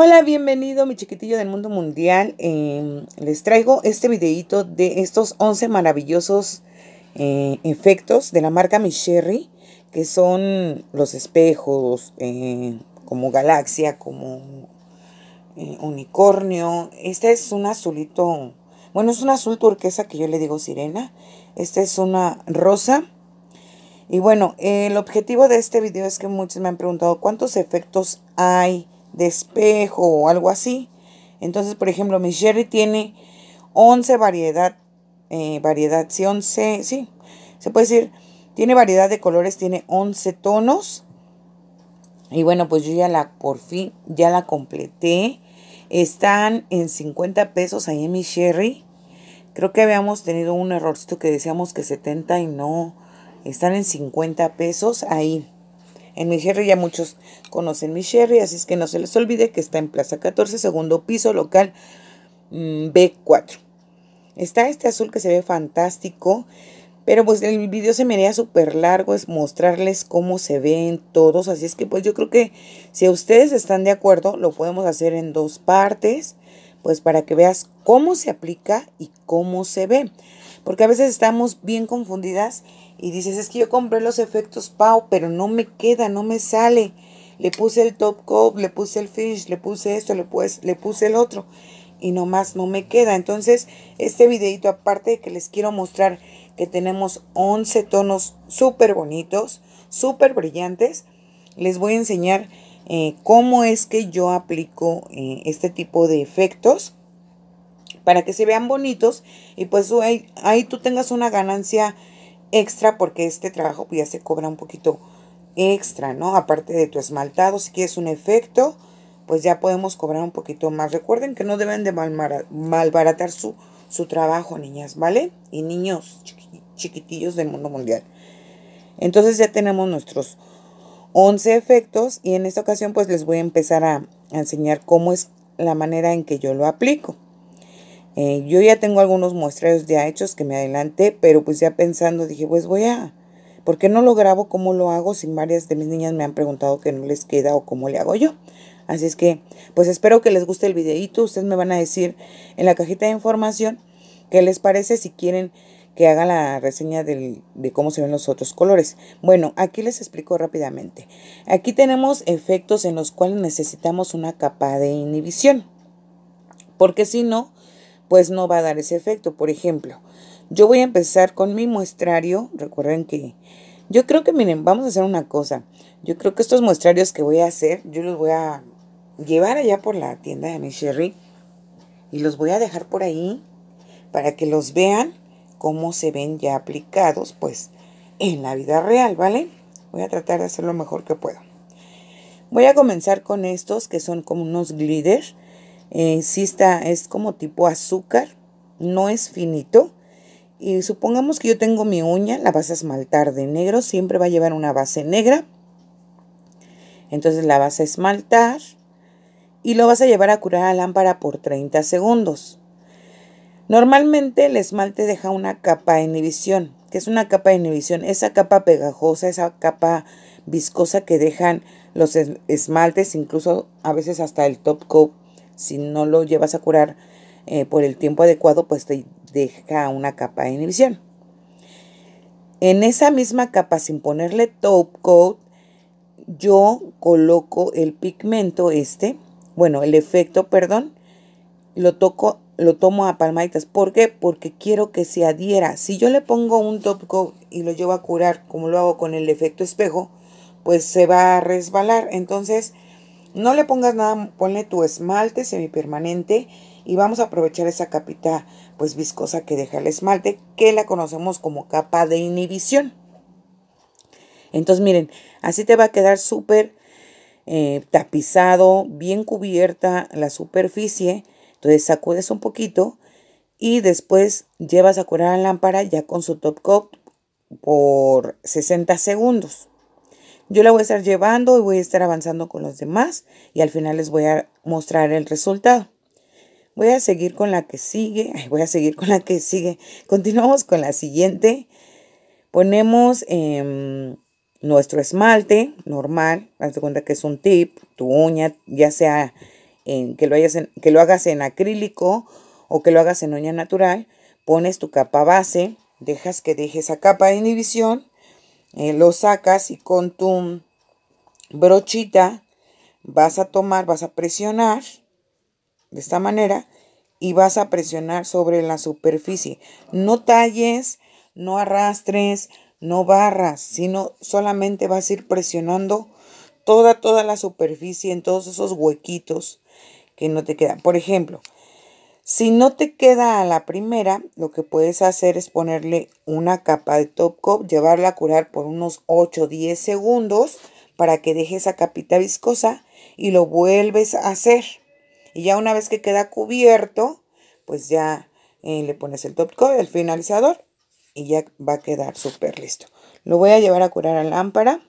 Hola, bienvenido mi chiquitillo del mundo mundial. Em, les traigo este videito de estos 11 maravillosos eh, efectos de la marca Micherry, que son los espejos eh, como galaxia, como eh, unicornio. Este es un azulito, bueno, es un azul turquesa que yo le digo sirena. Este es una rosa. Y bueno, el objetivo de este video es que muchos me han preguntado cuántos efectos hay despejo espejo o algo así. Entonces, por ejemplo, mi sherry tiene 11 variedad, eh, variedad, si 11, sí, se puede decir, tiene variedad de colores, tiene 11 tonos. Y bueno, pues yo ya la, por fin, ya la completé. Están en 50 pesos ahí en mi sherry. Creo que habíamos tenido un errorcito que decíamos que 70 y no. Están en 50 pesos ahí. En mi Sherry ya muchos conocen mi Sherry, así es que no se les olvide que está en Plaza 14, segundo piso, local mm, B4. Está este azul que se ve fantástico, pero pues el video se me haría súper largo, es mostrarles cómo se ven todos, así es que pues yo creo que si ustedes están de acuerdo, lo podemos hacer en dos partes, pues para que veas cómo se aplica y cómo se ve. Porque a veces estamos bien confundidas y dices, es que yo compré los efectos Pau, pero no me queda, no me sale. Le puse el top coat, le puse el finish, le puse esto, le puse, le puse el otro. Y nomás no me queda. Entonces, este videito, aparte de que les quiero mostrar que tenemos 11 tonos súper bonitos, súper brillantes, les voy a enseñar eh, cómo es que yo aplico eh, este tipo de efectos para que se vean bonitos y pues ahí, tú tengas una ganancia extra porque este trabajo pues, ya se cobra un poquito extra, ¿no? Aparte de tu esmaltado, si quieres un efecto, pues ya podemos cobrar un poquito más. Recuerden que no deben de malbaratar su, trabajo, niñas, ¿vale? Y niños chiquitillos del mundo mundial. Entonces ya tenemos nuestros 11 efectos y en esta ocasión pues les voy a empezar a enseñar cómo es la manera en que yo lo aplico. Eh, yo ya tengo algunos muestreos ya hechos que me adelanté, pero pues ya pensando dije, pues voy a, ¿por qué no lo grabo? ¿Cómo lo hago? Si varias de mis niñas me han preguntado que no les queda o cómo le hago yo. Así es que, pues espero que les guste el videito. Ustedes me van a decir en la cajita de información qué les parece si quieren que haga la reseña de cómo se ven los otros colores. Bueno, aquí les explico rápidamente. Aquí tenemos efectos en los cuales necesitamos una capa de inhibición. Porque si no, pues no va a dar ese efecto. Por ejemplo, yo voy a empezar con mi muestrario. Recuerden que yo creo que, miren, vamos a hacer una cosa. Yo creo que estos muestrarios que voy a hacer, yo los voy a llevar allá por la tienda de mi Sherry y los voy a dejar por ahí para que los vean cómo se ven ya aplicados, pues, en la vida real, ¿vale? Voy a tratar de hacer lo mejor que puedo. Voy a comenzar con estos que son como unos gliders eh, está, es como tipo azúcar, no es finito. Y supongamos que yo tengo mi uña, la vas a esmaltar de negro, siempre va a llevar una base negra. Entonces la vas a esmaltar y lo vas a llevar a curar a lámpara por 30 segundos. Normalmente el esmalte deja una capa de inhibición, que es una capa de inhibición, esa capa pegajosa, esa capa viscosa que dejan los esmaltes, incluso a veces hasta el top coat si no lo llevas a curar eh, por el tiempo adecuado, pues te deja una capa de inhibición. En esa misma capa, sin ponerle top coat, yo coloco el pigmento este, bueno, el efecto, perdón, lo toco, lo tomo a palmaditas. ¿Por qué? Porque quiero que se adhiera. Si yo le pongo un top coat y lo llevo a curar, como lo hago con el efecto espejo, pues se va a resbalar. Entonces, no le pongas nada, ponle tu esmalte semipermanente y vamos a aprovechar esa capita pues viscosa que deja el esmalte, que la conocemos como capa de inhibición. Entonces miren, así te va a quedar súper eh, tapizado, bien cubierta la superficie. Entonces sacudes un poquito y después llevas a curar la lámpara ya con su top coat por 60 segundos. Yo la voy a estar llevando y voy a estar avanzando con los demás y al final les voy a mostrar el resultado. Voy a seguir con la que sigue. voy a seguir con la que sigue. Continuamos con la siguiente. Ponemos em, nuestro esmalte normal. la cuenta que es un tip. Tu uña, ya sea en, que, lo que lo hagas en acrílico o que lo hagas en uña natural. Pones tu capa base. Dejas que deje esa capa de inhibición eh, lo sacas y con tu brochita vas a tomar, vas a presionar de esta manera y vas a presionar sobre la superficie. No talles, no arrastres, no barras, sino solamente vas a ir presionando toda, toda la superficie en todos esos huequitos que no te quedan. Por ejemplo, si no te queda a la primera, lo que puedes hacer es ponerle una capa de top coat, llevarla a curar por unos 8 o 10 segundos para que deje esa capita viscosa y lo vuelves a hacer. Y ya una vez que queda cubierto, pues ya eh, le pones el top coat, el finalizador y ya va a quedar súper listo. Lo voy a llevar a curar a lámpara.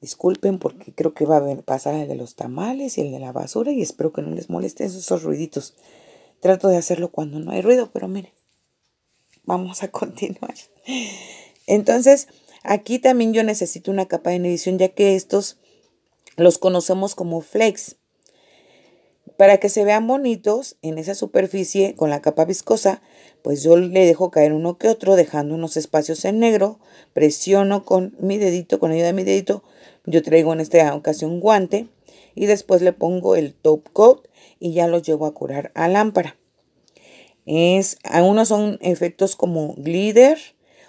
Disculpen porque creo que va a pasar el de los tamales y el de la basura y espero que no les molesten esos ruiditos. Trato de hacerlo cuando no hay ruido, pero miren, vamos a continuar. Entonces, aquí también yo necesito una capa de inhibición, ya que estos los conocemos como flex. Para que se vean bonitos en esa superficie con la capa viscosa, pues yo le dejo caer uno que otro, dejando unos espacios en negro, presiono con mi dedito, con ayuda de mi dedito, yo traigo en esta ocasión guante, y después le pongo el top coat y ya lo llevo a curar a lámpara. Es, algunos son efectos como glitter,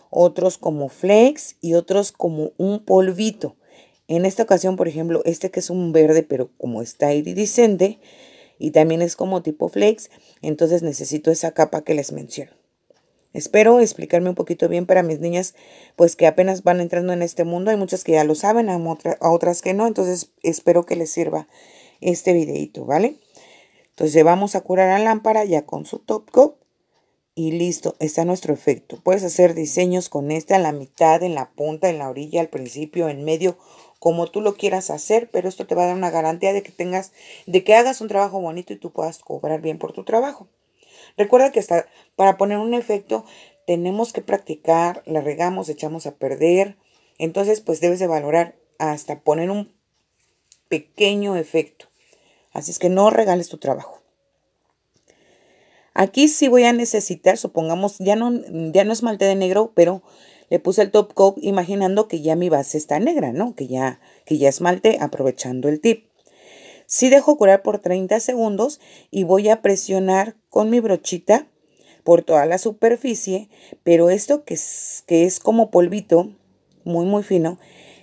otros como Flex y otros como un polvito. En esta ocasión, por ejemplo, este que es un verde, pero como está iridiscente y también es como tipo Flex, entonces necesito esa capa que les menciono. Espero explicarme un poquito bien para mis niñas, pues que apenas van entrando en este mundo. Hay muchas que ya lo saben, a, otras que no. Entonces espero que les sirva este videito, ¿vale? Entonces vamos a curar la lámpara ya con su top coat y listo, está nuestro efecto. Puedes hacer diseños con este a la mitad, en la punta, en la orilla, al principio, en medio, como tú lo quieras hacer, pero esto te va a dar una garantía de que tengas, de que hagas un trabajo bonito y tú puedas cobrar bien por tu trabajo. Recuerda que hasta para poner un efecto tenemos que practicar, la regamos, echamos a perder. Entonces, pues debes de valorar hasta poner un pequeño efecto. Así es que no regales tu trabajo. Aquí sí voy a necesitar, supongamos, ya no, ya no es de negro, pero le puse el top coat imaginando que ya mi base está negra, ¿no? Que ya, que ya esmalte aprovechando el tip si dejo curar por 30 segundos y voy a presionar con mi brochita por toda la superficie, pero esto que es, que es como polvito, muy muy fino,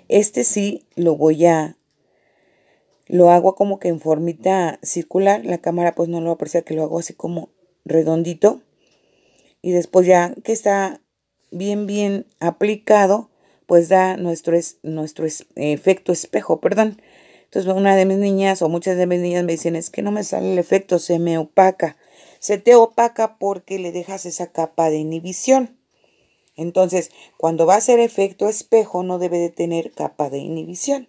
este sí lo voy a, lo hago como que en formita circular, la cámara pues no lo aprecia que lo hago así como redondito y después ya que está bien bien aplicado, pues da nuestro, nuestro efecto espejo, perdón. Entonces una de mis niñas o muchas de mis niñas me dicen, es que no me sale el efecto, se me opaca. Se te opaca porque le dejas esa capa de inhibición. Entonces, cuando va a ser efecto espejo, no debe de tener capa de inhibición.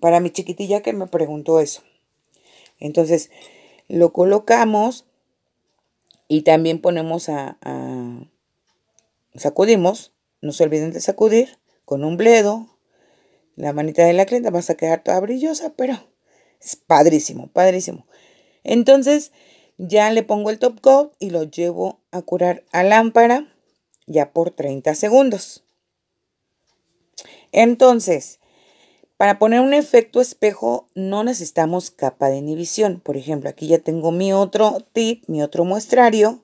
Para mi chiquitilla que me preguntó eso. Entonces, lo colocamos y también ponemos a, sacudimos, no se olviden de sacudir con un bledo la manita de la clienta vas a quedar toda brillosa, pero es padrísimo, padrísimo. Entonces ya le pongo el top coat y lo llevo a curar a lámpara ya por 30 segundos. Entonces, para poner un efecto espejo no necesitamos capa de inhibición. Por ejemplo, aquí ya tengo mi otro tip, mi otro muestrario.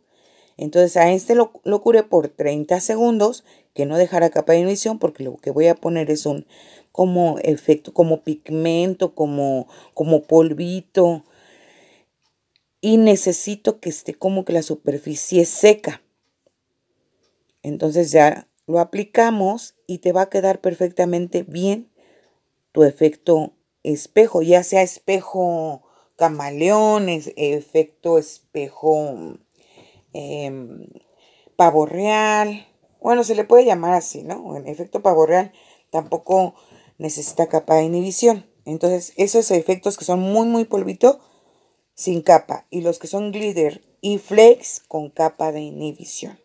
Entonces a este lo, curé por 30 segundos, que no dejará capa de inhibición porque lo que voy a poner es un, como efecto, como pigmento, como, como polvito. Y necesito que esté como que la superficie seca. Entonces ya lo aplicamos y te va a quedar perfectamente bien tu efecto espejo, ya sea espejo camaleón, efecto espejo eh, pavo real. Bueno, se le puede llamar así, ¿no? En efecto pavo real tampoco necesita capa de inhibición. Entonces, esos efectos que son muy, muy polvito, sin capa. Y los que son glitter y flex, con capa de inhibición.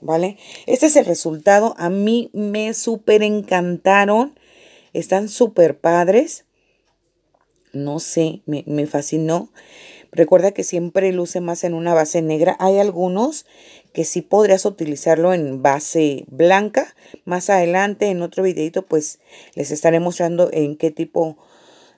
¿Vale? Este es el resultado. A mí me súper encantaron. Están súper padres. No sé, me, me fascinó. Recuerda que siempre luce más en una base negra. Hay algunos que sí podrías utilizarlo en base blanca. Más adelante en otro videito pues les estaré mostrando en qué tipo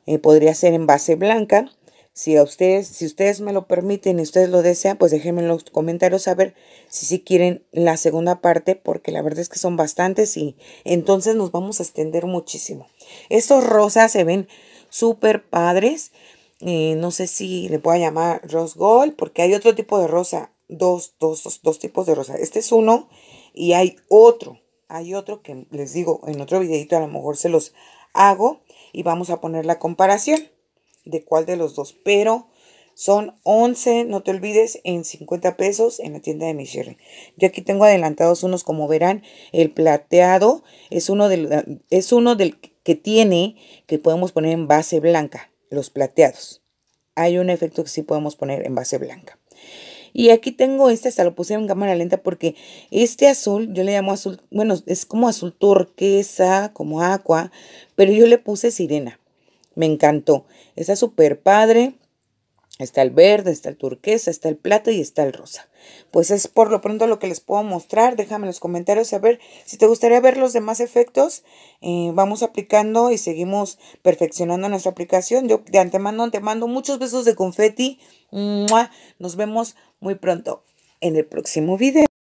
eh, podría ser en base blanca. Si, a ustedes, si ustedes me lo permiten y ustedes lo desean, pues déjenme en los comentarios saber si sí si quieren la segunda parte, porque la verdad es que son bastantes y entonces nos vamos a extender muchísimo. Estos rosas se ven súper padres. Eh, no sé si le pueda llamar rose gold, porque hay otro tipo de rosa, dos, dos, tipos de rosa. Este es uno y hay otro, hay otro que les digo en otro videito, a lo mejor se los hago y vamos a poner la comparación de cuál de los dos, pero... Son 11, no te olvides, en 50 pesos en la tienda de michelle Yo aquí tengo adelantados unos, como verán, el plateado es uno, del, es uno del que tiene, que podemos poner en base blanca los plateados. Hay un efecto que sí podemos poner en base blanca. Y aquí tengo este, hasta lo puse en cámara lenta porque este azul, yo le llamo azul, bueno, es como azul turquesa, como agua pero yo le puse sirena. Me encantó. Está súper padre. Está el verde, está el turquesa, está el plato y está el rosa. Pues es por lo pronto lo que les puedo mostrar. Déjame en los comentarios a ver si te gustaría ver los demás efectos. Eh, vamos aplicando y seguimos perfeccionando nuestra aplicación. Yo de antemano te mando muchos besos de confeti. Nos vemos muy pronto en el próximo video.